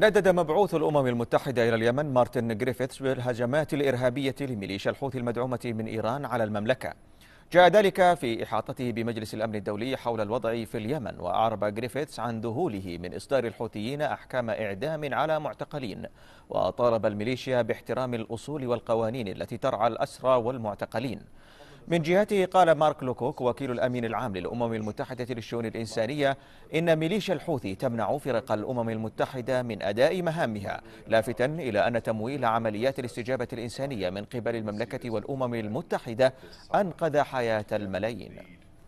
ندد مبعوث الأمم المتحدة إلى اليمن مارتن جريفيث بالهجمات الإرهابية لميليشيا الحوثي المدعومة من إيران على المملكة جاء ذلك في إحاطته بمجلس الأمن الدولي حول الوضع في اليمن وأعرب جريفيثس عن ذهوله من إصدار الحوثيين أحكام إعدام على معتقلين وطالب الميليشيا باحترام الأصول والقوانين التي ترعى الأسرى والمعتقلين من جهته قال مارك لوكوك وكيل الأمين العام للأمم المتحدة للشؤون الإنسانية إن ميليشيا الحوثي تمنع فرق الأمم المتحدة من أداء مهامها لافتا إلى أن تمويل عمليات الاستجابة الإنسانية من قبل المملكة والأمم المتحدة أنقذ حياة الملايين